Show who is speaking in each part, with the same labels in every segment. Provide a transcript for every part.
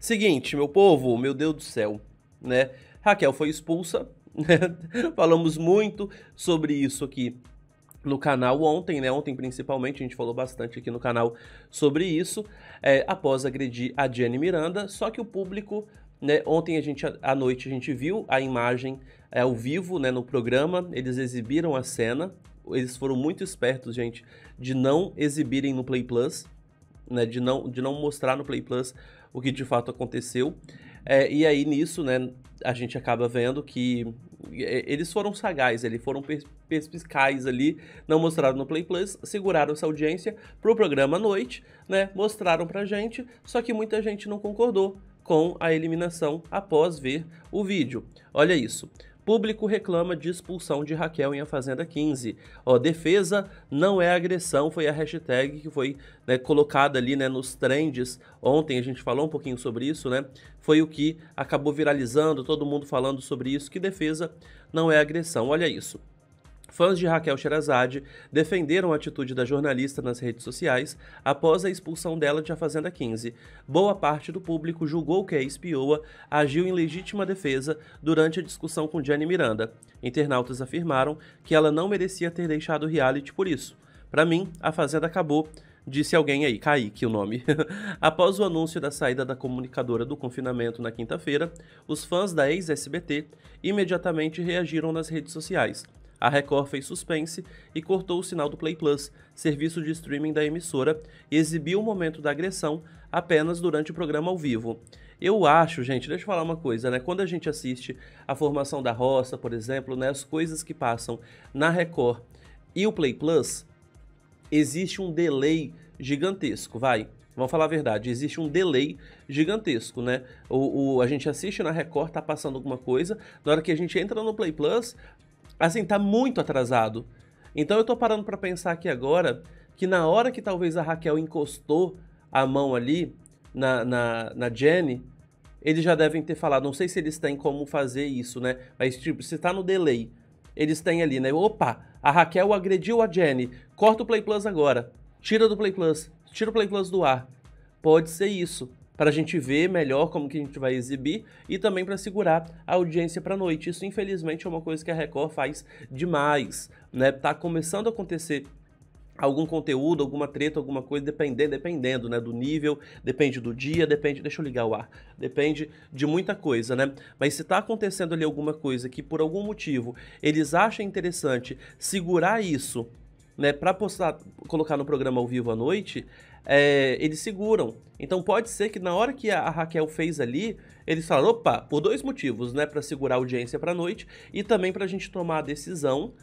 Speaker 1: Seguinte, meu povo, meu Deus do céu, né? Raquel foi expulsa, né? Falamos muito sobre isso aqui no canal ontem, né? Ontem principalmente a gente falou bastante aqui no canal sobre isso, é, após agredir a Jenny Miranda. Só que o público, né? Ontem a gente à noite a gente viu a imagem é, ao vivo, né? No programa eles exibiram a cena. Eles foram muito espertos, gente, de não exibirem no Play Plus, né? De não de não mostrar no Play Plus o que de fato aconteceu. É, e aí nisso, né, a gente acaba vendo que eles foram sagazes, eles foram perspicazes ali, não mostraram no Play Plus, seguraram essa audiência pro programa à noite, né, mostraram pra gente, só que muita gente não concordou com a eliminação após ver o vídeo. Olha isso. Público reclama de expulsão de Raquel em A Fazenda 15. Ó, defesa não é agressão, foi a hashtag que foi né, colocada ali né, nos trends. Ontem a gente falou um pouquinho sobre isso, né? Foi o que acabou viralizando, todo mundo falando sobre isso, que defesa não é agressão. Olha isso. Fãs de Raquel Sherazade defenderam a atitude da jornalista nas redes sociais após a expulsão dela de A Fazenda 15. Boa parte do público julgou que a espioa agiu em legítima defesa durante a discussão com Gianni Miranda. Internautas afirmaram que ela não merecia ter deixado o reality por isso. Para mim, A Fazenda acabou, disse alguém aí, que o nome. Após o anúncio da saída da comunicadora do confinamento na quinta-feira, os fãs da ex-SBT imediatamente reagiram nas redes sociais. A Record fez suspense e cortou o sinal do Play Plus, serviço de streaming da emissora, e exibiu o momento da agressão apenas durante o programa ao vivo. Eu acho, gente, deixa eu falar uma coisa, né? Quando a gente assiste a formação da roça, por exemplo, né, as coisas que passam na Record e o Play Plus, existe um delay gigantesco, vai. Vamos falar a verdade, existe um delay gigantesco, né? O, o, a gente assiste na Record, tá passando alguma coisa, na hora que a gente entra no Play Plus, Assim, tá muito atrasado. Então eu tô parando para pensar aqui agora que na hora que talvez a Raquel encostou a mão ali na, na, na Jenny, eles já devem ter falado, não sei se eles têm como fazer isso, né? Mas tipo, se tá no delay, eles têm ali, né? Opa, a Raquel agrediu a Jenny, corta o Play Plus agora, tira do Play Plus, tira o Play Plus do ar. Pode ser isso para a gente ver melhor como que a gente vai exibir e também para segurar a audiência para noite. Isso infelizmente é uma coisa que a Record faz demais, né? Tá começando a acontecer algum conteúdo, alguma treta, alguma coisa, dependendo, dependendo, né, do nível, depende do dia, depende, deixa eu ligar o ar, depende de muita coisa, né? Mas se tá acontecendo ali alguma coisa que por algum motivo eles acham interessante segurar isso, né, para postar, colocar no programa ao vivo à noite, é, eles seguram. Então pode ser que na hora que a Raquel fez ali, eles falaram, opa, por dois motivos, né? Para segurar a audiência para noite e também para a gente tomar a decisão,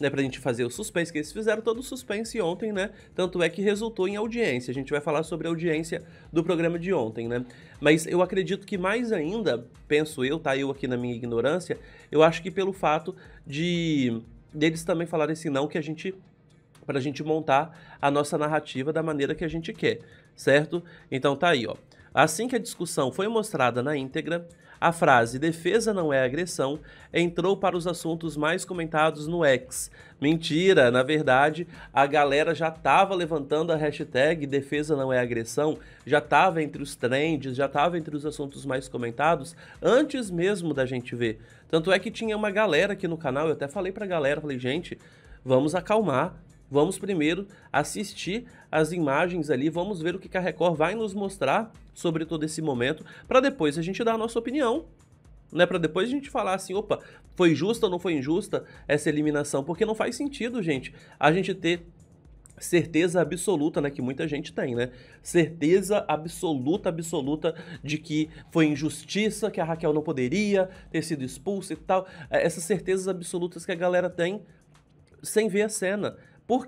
Speaker 1: né? Para a gente fazer o suspense, que eles fizeram todo o suspense ontem, né? Tanto é que resultou em audiência. A gente vai falar sobre a audiência do programa de ontem, né? Mas eu acredito que mais ainda, penso eu, tá? Eu aqui na minha ignorância, eu acho que pelo fato de deles também falarem esse assim, não que a gente para a gente montar a nossa narrativa da maneira que a gente quer, certo? Então tá aí, ó. Assim que a discussão foi mostrada na íntegra, a frase defesa não é agressão entrou para os assuntos mais comentados no X. Mentira, na verdade, a galera já estava levantando a hashtag defesa não é agressão, já estava entre os trends, já estava entre os assuntos mais comentados antes mesmo da gente ver. Tanto é que tinha uma galera aqui no canal, eu até falei para a galera, falei, gente, vamos acalmar, vamos primeiro assistir as imagens ali, vamos ver o que a Record vai nos mostrar sobre todo esse momento, para depois a gente dar a nossa opinião, né? Para depois a gente falar assim, opa, foi justa ou não foi injusta essa eliminação? Porque não faz sentido, gente, a gente ter certeza absoluta, né, que muita gente tem, né? Certeza absoluta, absoluta de que foi injustiça, que a Raquel não poderia ter sido expulsa e tal. É, essas certezas absolutas que a galera tem sem ver a cena. Por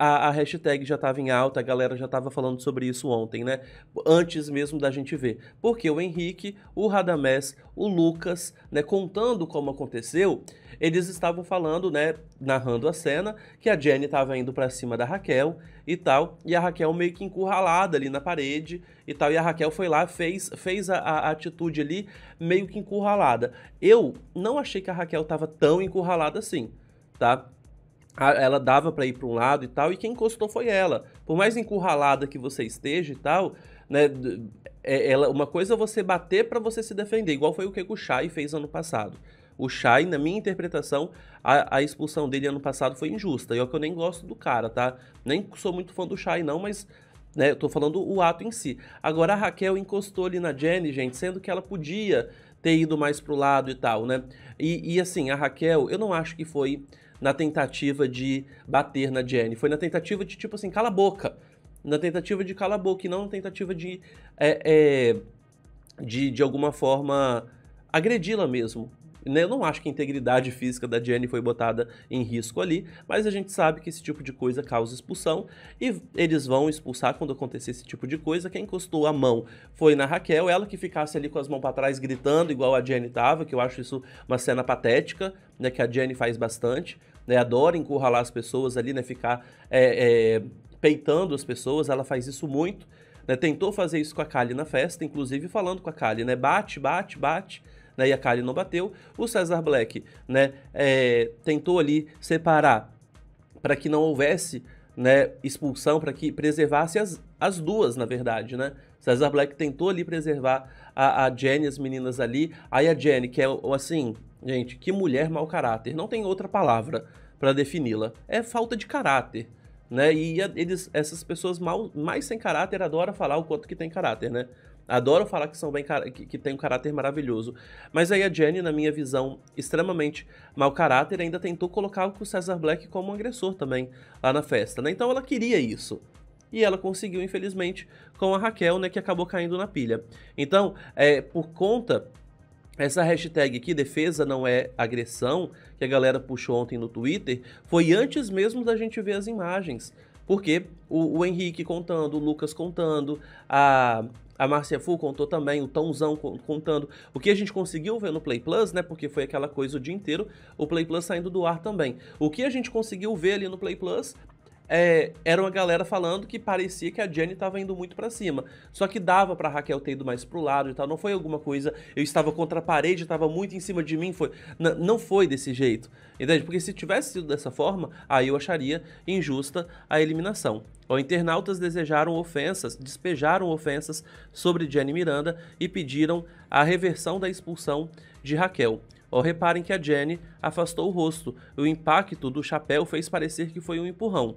Speaker 1: A, a, hashtag já estava em alta, a galera já estava falando sobre isso ontem, né? Antes mesmo da gente ver. Porque o Henrique, o Radamés, o Lucas, né, contando como aconteceu, eles estavam falando, né, narrando a cena, que a Jenny estava indo para cima da Raquel e tal, e a Raquel meio que encurralada ali na parede e tal, e a Raquel foi lá, fez, fez a, a atitude ali meio que encurralada. Eu não achei que a Raquel estava tão encurralada assim, tá? ela dava para ir para um lado e tal, e quem encostou foi ela. Por mais encurralada que você esteja e tal, né, é, ela, uma coisa é você bater para você se defender, igual foi o que o Chay fez ano passado. O Chay, na minha interpretação, a, a, expulsão dele ano passado foi injusta. E é que eu nem gosto do cara, tá? Nem sou muito fã do Chay, não, mas né, eu tô falando o ato em si. Agora a Raquel encostou ali na Jenny, gente, sendo que ela podia ter ido mais pro lado e tal, né? E, e assim, a Raquel, eu não acho que foi na tentativa de bater na Jenny. Foi na tentativa de, tipo assim, cala a boca. Na tentativa de cala a boca e não na tentativa de, é, é, de, de alguma forma, agredi-la mesmo. Né, eu não acho que a integridade física da Jenny foi botada em risco ali, mas a gente sabe que esse tipo de coisa causa expulsão e eles vão expulsar quando acontecer esse tipo de coisa. Quem encostou a mão foi na Raquel, ela que ficasse ali com as mãos para trás gritando igual a Jenny tava, que eu acho isso uma cena patética, né, que a Jenny faz bastante, né, adora encurralar as pessoas ali, né, ficar é, é, peitando as pessoas, ela faz isso muito. Né, tentou fazer isso com a Kali na festa, inclusive falando com a Kali, né? Bate, bate, bate né? E a Kali não bateu. O Cesar Black, né? É, tentou ali separar para que não houvesse né, expulsão, para que preservasse as, as duas, na verdade, né? Cesar Black tentou ali preservar a, a Jenny, as meninas ali. Aí a Jenny, que é assim, gente, que mulher mau caráter. Não tem outra palavra para defini-la. É falta de caráter. Né? E eles, essas pessoas mal, mais sem caráter adoram falar o quanto que tem caráter, né? Adoro falar que são bem que, que tem um caráter maravilhoso. Mas aí a Jenny, na minha visão, extremamente mau caráter, ainda tentou colocar o César Black como um agressor também lá na festa, né? Então ela queria isso e ela conseguiu, infelizmente, com a Raquel, né, que acabou caindo na pilha. Então, é, por conta essa hashtag aqui, defesa não é agressão, que a galera puxou ontem no Twitter, foi antes mesmo da gente ver as imagens. Porque o, o Henrique contando, o Lucas contando, a, a Marcia Full contou também, o Tomzão contando. O que a gente conseguiu ver no Play Plus, né? Porque foi aquela coisa o dia inteiro, o Play Plus saindo do ar também. O que a gente conseguiu ver ali no Play Plus é, era uma galera falando que parecia que a Jenny estava indo muito para cima. Só que dava para Raquel ter ido mais pro lado e tal. Não foi alguma coisa. Eu estava contra a parede, estava muito em cima de mim. Foi, não, não foi desse jeito. Entende? Porque se tivesse sido dessa forma, aí eu acharia injusta a eliminação. Bom, internautas desejaram ofensas, despejaram ofensas sobre Jenny Miranda e pediram a reversão da expulsão de Raquel. Oh, reparem que a Jenny afastou o rosto. O impacto do chapéu fez parecer que foi um empurrão.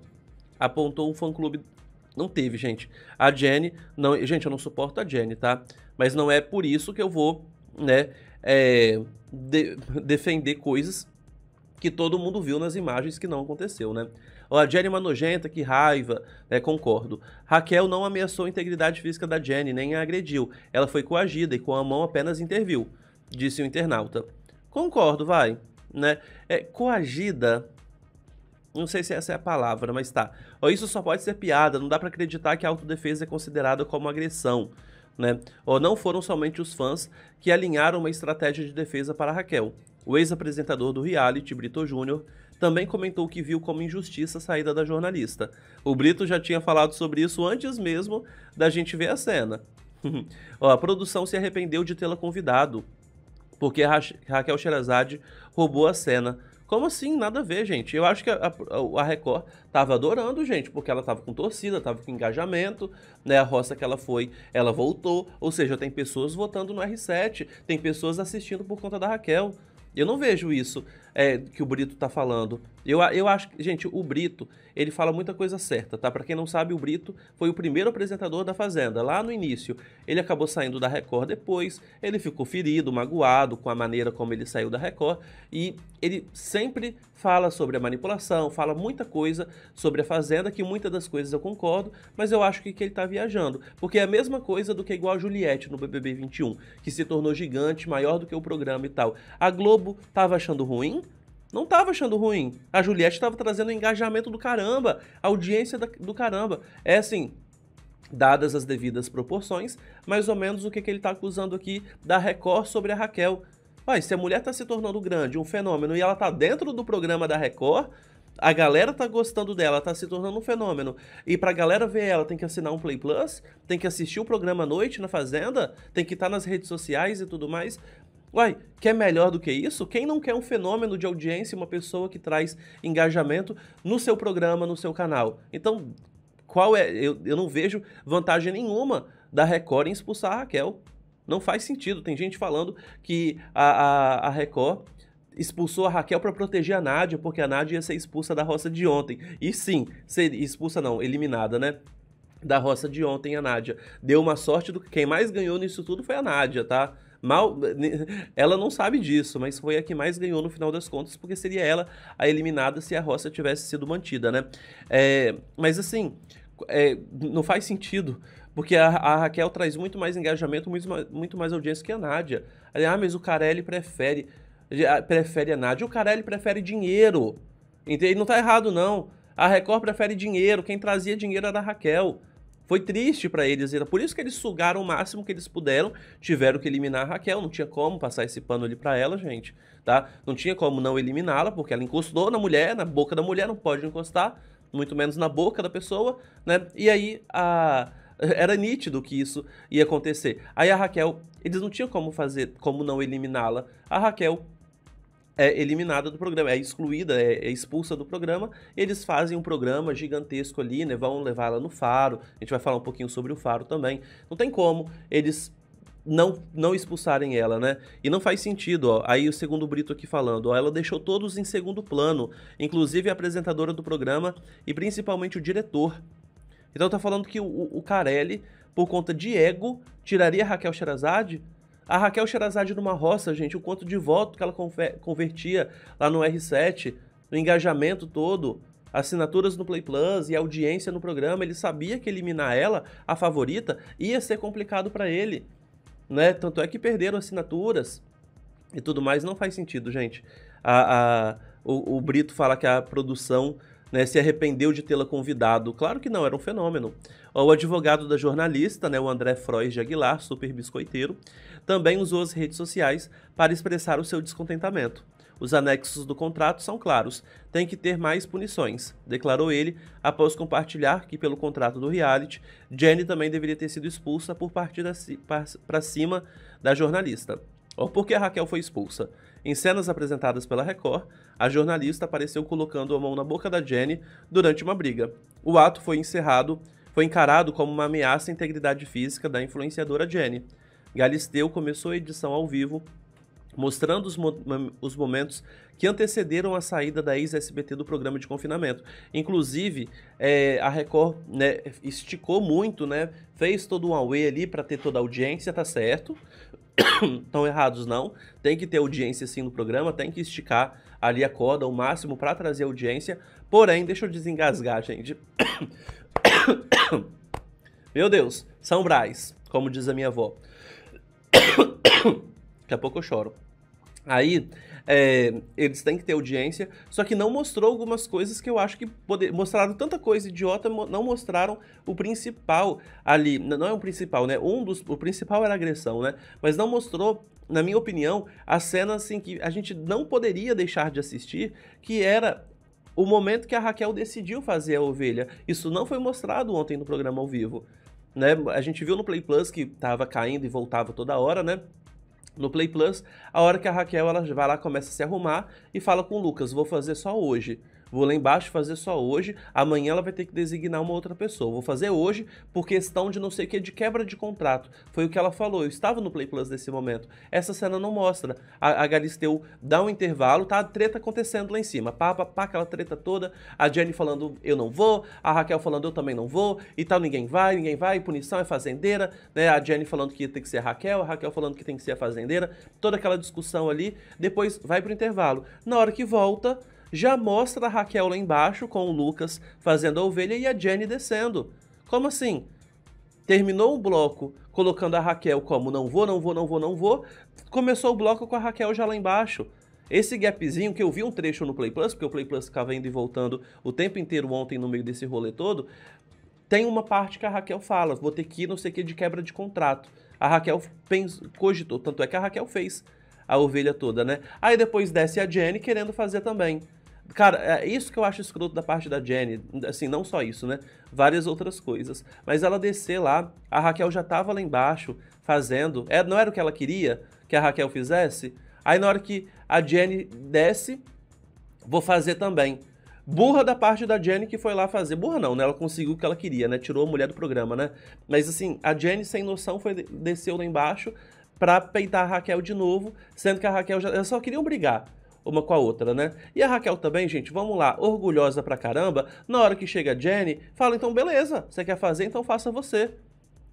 Speaker 1: Apontou o fã-clube. Não teve, gente. A Jenny. Não... Gente, eu não suporto a Jenny, tá? Mas não é por isso que eu vou, né? É... De... defender coisas que todo mundo viu nas imagens que não aconteceu, né? Ó, Jenny é uma nojenta, que raiva. É, concordo. Raquel não ameaçou a integridade física da Jenny, nem a agrediu. Ela foi coagida e com a mão apenas interviu, disse o internauta. Concordo, vai. Né? É, coagida não sei se essa é a palavra, mas tá. Ó, isso só pode ser piada, não dá para acreditar que a autodefesa é considerada como agressão, né? Ou não foram somente os fãs que alinharam uma estratégia de defesa para Raquel. O ex-apresentador do reality, Brito Júnior, também comentou que viu como injustiça a saída da jornalista. O Brito já tinha falado sobre isso antes mesmo da gente ver a cena. Ó, a produção se arrependeu de tê-la convidado, porque Ra Raquel Sherazade roubou a cena. Como assim? Nada a ver, gente. Eu acho que a, a, a, Record tava adorando, gente, porque ela tava com torcida, tava com engajamento, né? A roça que ela foi, ela voltou. Ou seja, tem pessoas votando no R7, tem pessoas assistindo por conta da Raquel. Eu não vejo isso é, que o Brito tá falando. Eu, eu acho que, gente, o Brito, ele fala muita coisa certa, tá? Para quem não sabe, o Brito foi o primeiro apresentador da Fazenda, lá no início. Ele acabou saindo da Record depois, ele ficou ferido, magoado com a maneira como ele saiu da Record, e ele sempre fala sobre a manipulação, fala muita coisa sobre a Fazenda, que muitas das coisas eu concordo, mas eu acho que, que ele tá viajando, porque é a mesma coisa do que igual a Juliette no BBB 21, que se tornou gigante, maior do que o programa e tal. A Globo tava achando ruim? não tava achando ruim. A Juliette tava trazendo engajamento do caramba, audiência do caramba. É assim, dadas as devidas proporções, mais ou menos o que, que ele tá acusando aqui da Record sobre a Raquel. Pai, se a mulher tá se tornando grande, um fenômeno, e ela tá dentro do programa da Record, a galera tá gostando dela, tá se tornando um fenômeno. E pra galera ver ela, tem que assinar um Play Plus, tem que assistir o programa à noite na Fazenda, tem que estar tá nas redes sociais e tudo mais. Uai, quer melhor do que isso? Quem não quer um fenômeno de audiência, uma pessoa que traz engajamento no seu programa, no seu canal? Então, qual é? Eu, eu não vejo vantagem nenhuma da Record em expulsar a Raquel. Não faz sentido. Tem gente falando que a, a, a Record expulsou a Raquel para proteger a Nádia, porque a Nádia ia ser expulsa da roça de ontem. E sim, ser expulsa não, eliminada, né? da roça de ontem, a Nádia. Deu uma sorte do que quem mais ganhou nisso tudo foi a Nádia, tá? Mal, ela não sabe disso, mas foi a que mais ganhou no final das contas, porque seria ela a eliminada se a roça tivesse sido mantida, né? É, mas assim, é, não faz sentido, porque a, a, Raquel traz muito mais engajamento, muito, muito mais audiência que a Nádia. Ah, mas o Carelli prefere, eh, ah, prefere a Nádia. O Carelli prefere dinheiro. Entende? Não tá errado, não. A Record prefere dinheiro. Quem trazia dinheiro era a Raquel. Foi triste para eles, era então, por isso que eles sugaram o máximo que eles puderam, tiveram que eliminar a Raquel, não tinha como passar esse pano ali para ela, gente, tá? Não tinha como não eliminá-la, porque ela encostou na mulher, na boca da mulher, não pode encostar, muito menos na boca da pessoa, né? E aí a era nítido que isso ia acontecer. Aí a Raquel, eles não tinham como fazer, como não eliminá-la. A Raquel é eliminada do programa, é excluída, é, é, expulsa do programa. Eles fazem um programa gigantesco ali, né? Vão levar ela no faro. A gente vai falar um pouquinho sobre o faro também. Não tem como eles não, não expulsarem ela, né? E não faz sentido, ó. Aí o segundo Brito aqui falando, ó, ela deixou todos em segundo plano, inclusive a apresentadora do programa e principalmente o diretor. Então tá falando que o, o Carelli, por conta de ego, tiraria Raquel Sherazade a Raquel Sherazade numa roça, gente, o quanto de voto que ela convertia lá no R7, no engajamento todo, assinaturas no Play Plus e audiência no programa, ele sabia que eliminar ela, a favorita, ia ser complicado para ele, né? Tanto é que perderam assinaturas e tudo mais, não faz sentido, gente. A, a o, o Brito fala que a produção né, se arrependeu de tê-la convidado. Claro que não, era um fenômeno. O advogado da jornalista, né, o André Frois de Aguilar, super biscoiteiro, também usou as redes sociais para expressar o seu descontentamento. Os anexos do contrato são claros, tem que ter mais punições, declarou ele após compartilhar que, pelo contrato do reality, Jenny também deveria ter sido expulsa por partir para cima da jornalista. Ó, por que a Raquel foi expulsa? Em cenas apresentadas pela Record, a jornalista apareceu colocando a mão na boca da Jenny durante uma briga. O ato foi encerrado, foi encarado como uma ameaça à integridade física da influenciadora Jenny. Galisteu começou a edição ao vivo, mostrando os, mo os momentos que antecederam a saída da ex-SBT do programa de confinamento. Inclusive, é, a Record né, esticou muito, né, fez todo um away ali para ter toda a audiência, tá certo, estão errados não. Tem que ter audiência sim no programa, tem que esticar ali a corda o máximo para trazer audiência. Porém, deixa eu desengasgar, gente. Meu Deus, São Brás, como diz a minha avó. Daqui a pouco eu choro. Aí, é, eles têm que ter audiência, só que não mostrou algumas coisas que eu acho que poder, mostraram tanta coisa idiota, não mostraram o principal ali. Não é o principal, né? Um dos. O principal era a agressão, né? Mas não mostrou na minha opinião, a cena assim que a gente não poderia deixar de assistir, que era o momento que a Raquel decidiu fazer a ovelha. Isso não foi mostrado ontem no programa ao vivo. Né? A gente viu no Play Plus que estava caindo e voltava toda hora, né? no Play Plus, a hora que a Raquel ela vai lá, começa a se arrumar e fala com o Lucas, vou fazer só hoje vou lá embaixo fazer só hoje, amanhã ela vai ter que designar uma outra pessoa. Vou fazer hoje por questão de não sei o que, de quebra de contrato. Foi o que ela falou, eu estava no Play Plus nesse momento. Essa cena não mostra. A, a Galisteu dá um intervalo, tá a treta acontecendo lá em cima, pá, pá, pá, aquela treta toda, a Jenny falando eu não vou, a Raquel falando eu também não vou, e tal, ninguém vai, ninguém vai, punição é fazendeira, né? A Jenny falando que tem que ser a Raquel, a Raquel falando que tem que ser a fazendeira, toda aquela discussão ali, depois vai pro intervalo. Na hora que volta, já mostra a Raquel lá embaixo com o Lucas fazendo a ovelha e a Jenny descendo. Como assim? Terminou o bloco colocando a Raquel como não vou, não vou, não vou, não vou. Começou o bloco com a Raquel já lá embaixo. Esse gapzinho que eu vi um trecho no Play Plus, porque o Play Plus ficava indo e voltando o tempo inteiro ontem no meio desse rolê todo, tem uma parte que a Raquel fala, vou ter que ir não sei o que de quebra de contrato. A Raquel cogitou, tanto é que a Raquel fez a ovelha toda, né? Aí depois desce a Jenny querendo fazer também. Cara, é isso que eu acho escroto da parte da Jenny. Assim, não só isso, né? Várias outras coisas. Mas ela descer lá, a Raquel já tava lá embaixo fazendo. É, não era o que ela queria que a Raquel fizesse? Aí na hora que a Jenny desce, vou fazer também. Burra da parte da Jenny que foi lá fazer. Burra não, né? Ela conseguiu o que ela queria, né? Tirou a mulher do programa, né? Mas assim, a Jenny sem noção foi desceu lá embaixo pra peitar a Raquel de novo, sendo que a Raquel já. eu só queria brigar uma com a outra, né? E a Raquel também, gente, vamos lá, orgulhosa pra caramba, na hora que chega a Jenny, fala, então beleza, você quer fazer, então faça você,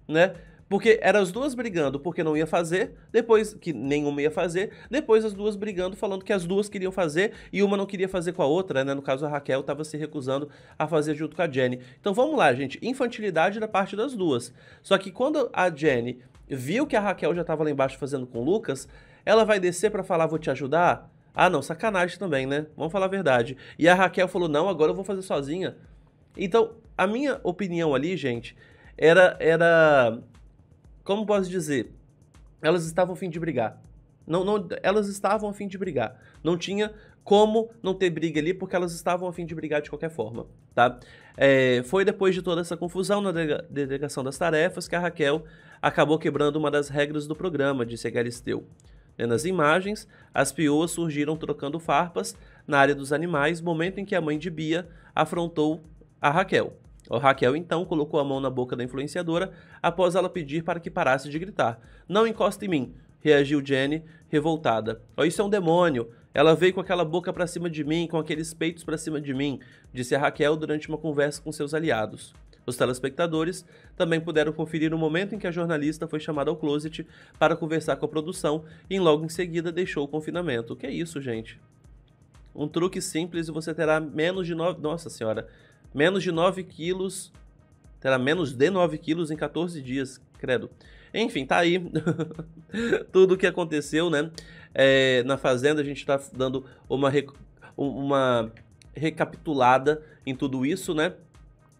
Speaker 1: né? Porque eram as duas brigando porque não ia fazer, depois que nenhuma ia fazer, depois as duas brigando falando que as duas queriam fazer e uma não queria fazer com a outra, né? No caso a Raquel estava se recusando a fazer junto com a Jenny. Então vamos lá, gente, infantilidade da parte das duas. Só que quando a Jenny viu que a Raquel já estava lá embaixo fazendo com o Lucas, ela vai descer para falar vou te ajudar. Ah, não, sacanagem também, né? Vamos falar a verdade. E a Raquel falou: não, agora eu vou fazer sozinha. Então, a minha opinião ali, gente, era. era como posso dizer? Elas estavam a fim de brigar. Não, não, elas estavam a fim de brigar. Não tinha como não ter briga ali, porque elas estavam a fim de brigar de qualquer forma, tá? É, foi depois de toda essa confusão na delegação das tarefas que a Raquel acabou quebrando uma das regras do programa, disse Galisteu. Né, nas imagens, as pioas surgiram trocando farpas na área dos animais, momento em que a mãe de Bia afrontou a Raquel. O Raquel então colocou a mão na boca da influenciadora após ela pedir para que parasse de gritar. Não encosta em mim, reagiu Jenny, revoltada. Oh, isso é um demônio. Ela veio com aquela boca para cima de mim, com aqueles peitos para cima de mim, disse a Raquel durante uma conversa com seus aliados. Os telespectadores também puderam conferir o momento em que a jornalista foi chamada ao closet para conversar com a produção e logo em seguida deixou o confinamento. o Que é isso, gente? Um truque simples e você terá menos de 9... Nossa senhora! Menos de 9 quilos... Terá menos de 9 quilos em 14 dias, credo. Enfim, tá aí tudo o que aconteceu, né? É, na Fazenda a gente tá dando uma, rec... uma recapitulada em tudo isso, né?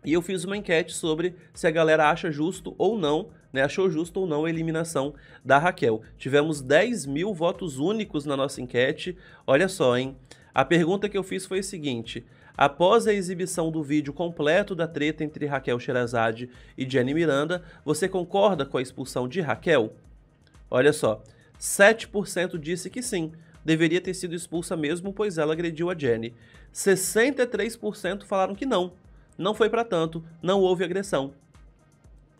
Speaker 1: E eu fiz uma enquete sobre se a galera acha justo ou não, né, achou justo ou não a eliminação da Raquel. Tivemos 10 mil votos únicos na nossa enquete. Olha só, hein? A pergunta que eu fiz foi a seguinte: Após a exibição do vídeo completo da treta entre Raquel Sherazade e Jenny Miranda, você concorda com a expulsão de Raquel? Olha só, 7% disse que sim, deveria ter sido expulsa mesmo, pois ela agrediu a Jenny. 63% falaram que não, não foi para tanto, não houve agressão.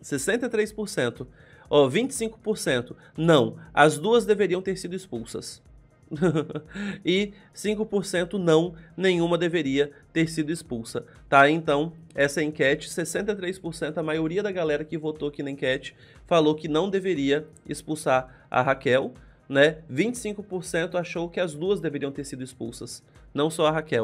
Speaker 1: 63%. Oh, 25%. Não, as duas deveriam ter sido expulsas. e 5% não, nenhuma deveria ter sido expulsa, tá? Então, essa enquete, 63%, a maioria da galera que votou aqui na enquete falou que não deveria expulsar a Raquel, né? 25% achou que as duas deveriam ter sido expulsas, não só a Raquel.